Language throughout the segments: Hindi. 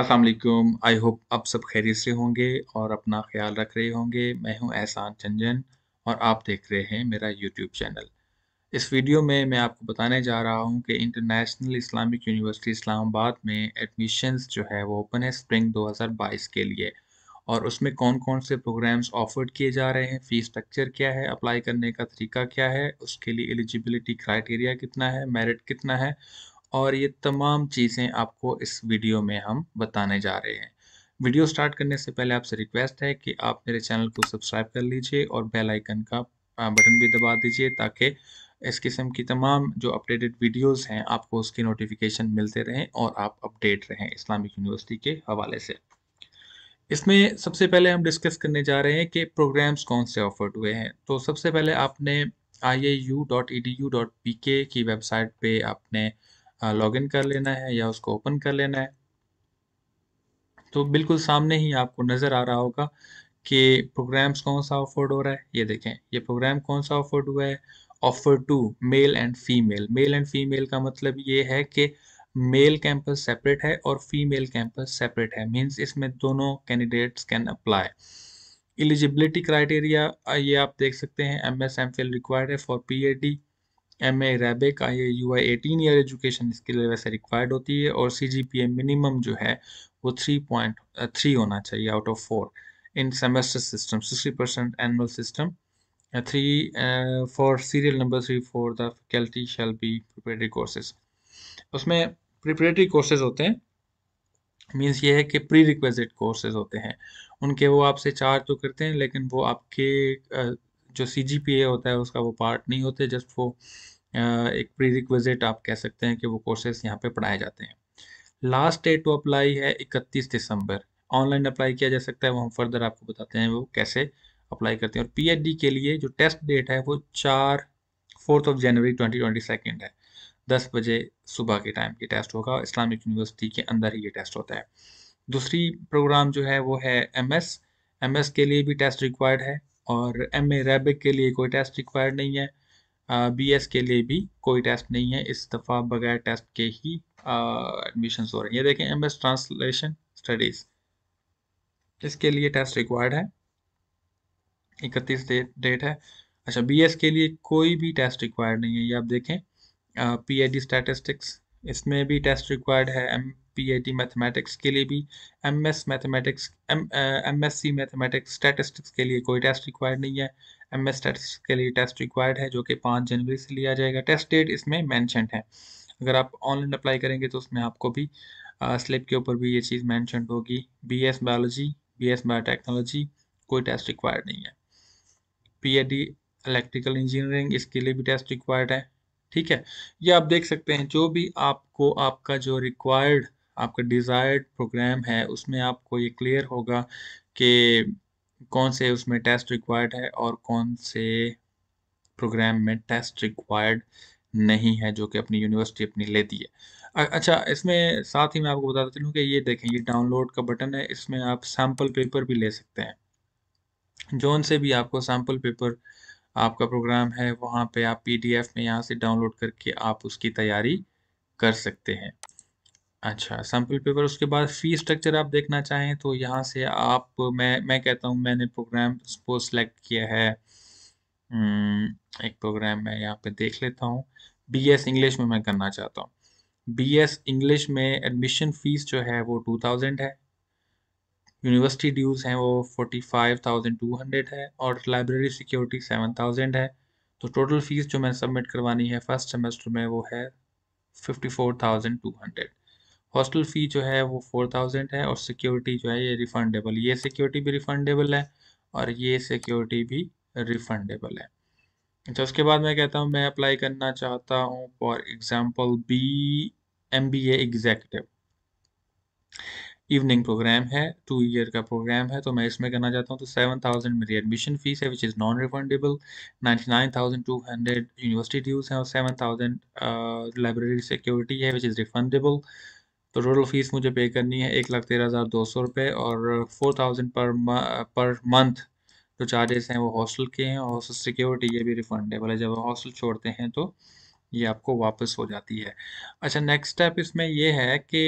असलकुम आई होप आप सब खैरियत से होंगे और अपना ख्याल रख रहे होंगे मैं हूं एहसान चंजन और आप देख रहे हैं मेरा यूट्यूब चैनल इस वीडियो में मैं आपको बताने जा रहा हूं कि इंटरनेशनल इस्लामिक यूनिवर्सिटी इस्लामाबाद में एडमिशन्स जो है वो ओपन है स्प्रिंग 2022 के लिए और उसमें कौन कौन से प्रोग्राम्स ऑफर्ड किए जा रहे हैं फ़ीस स्ट्रक्चर क्या है अप्लाई करने का तरीका क्या है उसके लिए एलिजिबिलिटी क्राइटेरिया कितना है मेरिट कितना है और ये तमाम चीज़ें आपको इस वीडियो में हम बताने जा रहे हैं वीडियो स्टार्ट करने से पहले आपसे रिक्वेस्ट है कि आप मेरे चैनल को सब्सक्राइब कर लीजिए और बेल आइकन का बटन भी दबा दीजिए ताकि इस किस्म की तमाम जो अपडेटेड वीडियोस हैं आपको उसकी नोटिफिकेशन मिलते रहें और आप अपडेट रहें इस्लामिक यूनिवर्सिटी के हवाले से इसमें सबसे पहले हम डिस्कस करने जा रहे हैं कि प्रोग्राम्स कौन से ऑफर्ड हुए हैं तो सबसे पहले आपने I U dot E D U dot P K की वेबसाइट पर आपने लॉगिन हाँ, कर लेना है या उसको ओपन कर लेना है तो बिल्कुल सामने ही आपको नज़र आ रहा होगा कि प्रोग्राम्स कौन सा ऑफर्ड हो रहा है ये देखें ये प्रोग्राम कौन सा ऑफर्ड हुआ है offer to male and female male and female का मतलब ये है कि मेल कैंपस सेपरेट है और फीमेल कैंपस सेपरेट है मींस इसमें दोनों candidates can apply eligibility criteria ये आप देख सकते हैं M S M phil required है for P H D M A Arabic I A U I eighteen year education इसके लिए वैसे रिक्वायर्ड होती है और सी जी पी ए मिनिमम जो है वो थ्री पॉइंट थ्री होना चाहिए out of four in semester system sixty percent annual system three for serial number three for the faculty shall be preparatory courses उसमें प्रिपरेटरी कोर्सेज होते हैं मीन्स ये है कि प्री रिक्वेजिट कोर्सेज होते हैं उनके वो आपसे चार्ज तो करते हैं लेकिन वो आपके जो सी जी पी ए होता है उसका वो पार्ट नहीं होते जस्ट वो एक प्रीरिक्विजिट आप कह सकते हैं कि वो कोर्सेज यहाँ पे पढ़ाए जाते हैं लास्ट डेट टू अप्लाई है 31 दिसंबर ऑनलाइन अप्लाई किया जा सकता है वो हम फर्दर आपको बताते हैं वो कैसे अप्लाई करते हैं और पीएचडी के लिए जो टेस्ट डेट है वो चार fourth of January twenty twenty second है दस बजे सुबह के टाइम ये टेस्ट होगा इस्लामिक यूनिवर्सिटी के अंदर ही ये टेस्ट होता है दूसरी प्रोग्राम जो है वो है एम एस एम एस के लिए भी टेस्ट रिक्वायर्ड है और एम ए रेबिक के लिए कोई टेस्ट रिक्वायर्ड नहीं है बीएस के लिए भी कोई टेस्ट नहीं है इस दफ़ा बगैर टेस्ट के ही एडमिशन हो रहे हैं ये देखें एम एस ट्रांसलेशन स्टडीज़ इसके लिए टेस्ट रिक्वायर्ड है इकतीस डेट है अच्छा बीएस के लिए कोई भी टेस्ट रिक्वायर्ड नहीं है ये आप देखें पीएचडी स्टैटिस्टिक्स इसमें भी टेस्ट रिक्वायर्ड है M P H D mathematics के लिए भी M S mathematics M M S C mathematics statistics के लिए कोई टेस्ट रिक्वायर्ड नहीं है एम एस टेस्ट के लिए टेस्ट रिक्वायर्ड है जो कि पाँच जनवरी से लिया जाएगा टेस्ट डेट इसमें मैंशनड है अगर आप ऑनलाइन अप्लाई करेंगे तो उसमें आपको भी स्लिप के ऊपर भी ये चीज़ मैंशन होगी B S biology B S biotechnology कोई टेस्ट रिक्वायर्ड नहीं है P H D electrical engineering इसके लिए भी टेस्ट रिक्वायर्ड है ठीक है ये आप देख सकते हैं जो भी आपको आपका जो रिक्वायर्ड आपका डिज़ायर्ड प्रोग्राम है उसमें आपको ये क्लियर होगा कि कौन से उसमें टेस्ट रिक्वायर्ड है और कौन से प्रोग्राम में टेस्ट रिक्वायर्ड नहीं है जो कि अपनी यूनिवर्सिटी अपनी लेती है अच्छा इसमें साथ ही मैं आपको बता देती हूँ कि ये देखें ये डाउनलोड का बटन है इसमें आप सैम्पल पेपर भी ले सकते हैं जोन से भी आपको सैम्पल पेपर आपका प्रोग्राम है वहाँ पे आप पीडीएफ में यहाँ से डाउनलोड करके आप उसकी तैयारी कर सकते हैं अच्छा सैम्पल पेपर उसके बाद फी स्ट्रक्चर आप देखना चाहें तो यहाँ से आप मैं मैं कहता हूँ मैंने प्रोग्राम को सिलेक्ट किया है हम्म, एक प्रोग्राम मैं यहाँ पे देख लेता हूँ बी एस इंग्लिश में मैं करना चाहता हूँ बी एस इंग्लिश में एडमिशन फ़ीस जो है वो टू थाउजेंड है यूनिवर्सिटी ड्यूज़ हैं वो forty five thousand two hundred है और लाइब्रेरी सिक्योरिटी सेवन थाउजेंड है तो टोटल फ़ीस जो मैंने सबमिट करवानी है फर्स्ट सेमेस्टर में वो है fifty four thousand two hundred hostel fee जो है वो फोर थाउजेंड है और सिक्योरिटी जो है ये रिफंडेबल ये सिक्योरिटी भी रिफंडेबल है और ये सिक्योरिटी भी रिफंडेबल है अच्छा उसके बाद मैं कहता हूँ मैं अप्लाई करना चाहता हूँ for example B M B executive evening program है टू ईयर का प्रोग्राम है तो मैं इसमें करना चाहता हूँ तो सेवन थाउजेंड मेरी एडमिशन फीस है which is non refundable ninety nine thousand two hundred university dues हैं और सेवन थाउजेंड लाइब्रेरी सिक्योरिटी है विच इज़ रिफंडेबल तो टोटल फ़ीस मुझे पे करनी है एक लाख तेरह हज़ार दो सौ रुपये और फोर थाउजेंड पर पर मंथ जो चार्जेस हैं वो हॉस्टल के हैं और हॉस्टल सिक्योरिटी ये भी रिफंडेबल है जब हॉस्टल छोड़ते हैं तो ये आपको वापस हो जाती है अच्छा नेक्स्ट स्टेप इसमें यह है कि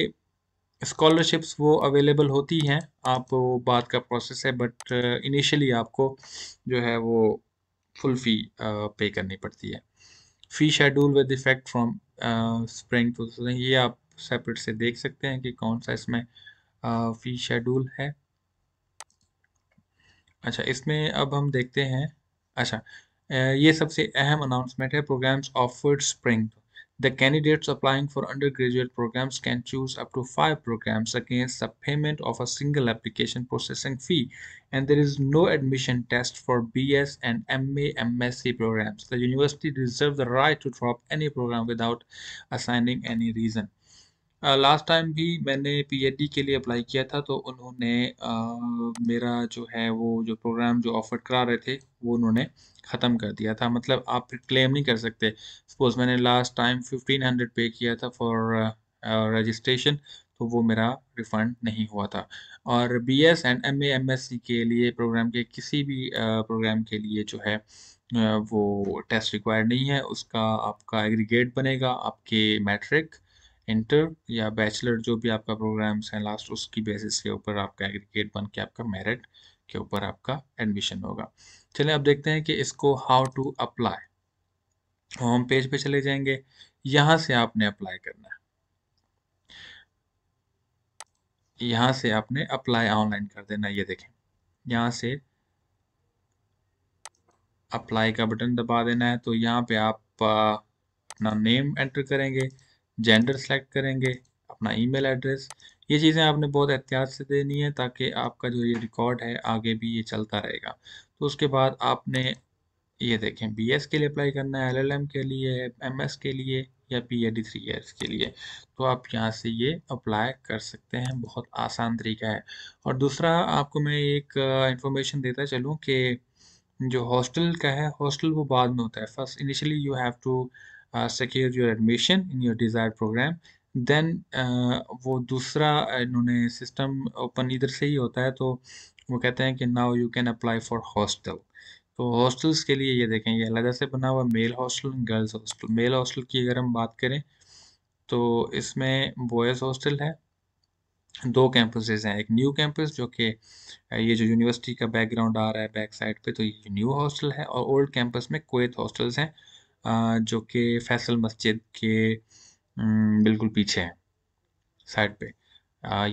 स्कॉलरशिप्स वो अवेलेबल होती हैं आप वो बात का प्रोसेस है बट इनिशियली आपको जो है वो फुल फ़ी पे करनी पड़ती है fee schedule with effect from spring two ये आप सेपरेट से देख सकते हैं कि कौन सा इसमें फी शेड्यूल है अच्छा इसमें अब हम देखते हैं अच्छा ये सबसे अहम अनाउंसमेंट है programs offered spring the candidates applying for undergraduate programs can choose up to five programs against the payment of a single application processing fee and there is no admission test for B S and M A M S C programs the university reserve the right to drop any program without assigning any reason last time भी मैंने पीएचडी के लिए अप्लाई किया था तो उन्होंने आ, मेरा जो है वो जो प्रोग्राम जो ऑफर करा रहे थे वो उन्होंने ख़त्म कर दिया था मतलब आप फिर क्लेम नहीं कर सकते सपोज मैंने लास्ट टाइम फिफ्टीन हंड्रेड पे किया था फॉर रजिस्ट्रेशन तो वो मेरा रिफंड नहीं हुआ था और B S and M A M S C के लिए प्रोग्राम के किसी भी प्रोग्राम के लिए जो है वो टेस्ट रिक्वायर्ड नहीं है उसका आपका एग्रीगेट बनेगा आपके मैट्रिक इंटर या बैचलर जो भी आपका प्रोग्राम्स हैं लास्ट उसकी बेसिस के ऊपर आपका एग्रीगेट बन के आपका मेरिट के ऊपर आपका एडमिशन होगा चलिए अब देखते हैं कि इसको how to apply home page पे चले जाएंगे यहाँ से आपने अप्लाई करना है यहाँ से आपने अप्लाई ऑनलाइन कर देना ये देखें यहाँ से अप्लाई का बटन दबा देना है तो यहाँ पे आप अपना नेम एंटर करेंगे जेंडर सेलेक्ट करेंगे अपना ईमेल एड्रेस ये चीज़ें आपने बहुत एहतियात से देनी है ताकि आपका जो ये रिकॉर्ड है आगे भी ये चलता रहेगा तो उसके बाद आपने ये देखें बीएस के लिए अप्लाई करना है एलएलएम के लिए एमएस के लिए या पी एड थ्री ईयर्स के लिए तो आप यहाँ से ये अप्लाई कर सकते हैं बहुत आसान तरीका है और दूसरा आपको मैं एक इंफॉर्मेशन देता चलूँ कि जो हॉस्टल का है हॉस्टल वो बाद में होता है first initially you have to secure your admission in your desire program then वो दूसरा uh, इन्होंने सिस्टम ओपन इधर से ही होता है तो वो कहते हैं कि now you can apply for hostel तो हॉस्टल्स के लिए ये देखें ये अलग से बना हुआ male hostel girls hostel male hostel की अगर हम बात करें तो इसमें बॉयज़ हॉस्टल है दो कैंपसेज हैं एक न्यू कैंपस जो कि uh, ये जो यूनिवर्सिटी का बैकग्राउंड आ रहा है बैक साइड पे तो ये न्यू हॉस्टल है और ओल्ड कैंपस में कोत हॉस्टल्स हैं जो कि फैसल मस्जिद के बिल्कुल पीछे है साइड पे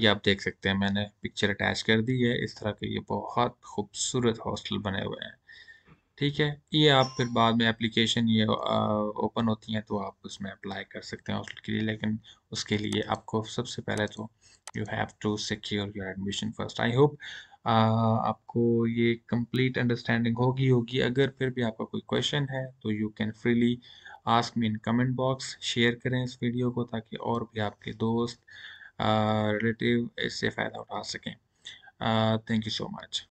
ये आप देख सकते हैं मैंने पिक्चर अटैच कर दी है इस तरह के ये बहुत खूबसूरत हॉस्टल बने हुए हैं ठीक है ये आप फिर बाद में एप्लीकेशन ये ओपन होती हैं तो आप उसमें अप्लाई कर सकते हैं हॉस्टल के लिए लेकिन उसके लिए आपको सबसे पहले तो you have to secure your admission first I hope आपको ये कंप्लीट अंडरस्टैंडिंग होगी होगी अगर फिर भी आपका कोई क्वेश्चन है तो you can freely ask me in comment box share करें इस वीडियो को ताकि और भी आपके दोस्त रिलेटिव इससे फ़ायदा उठा सकें थैंक यू सो मच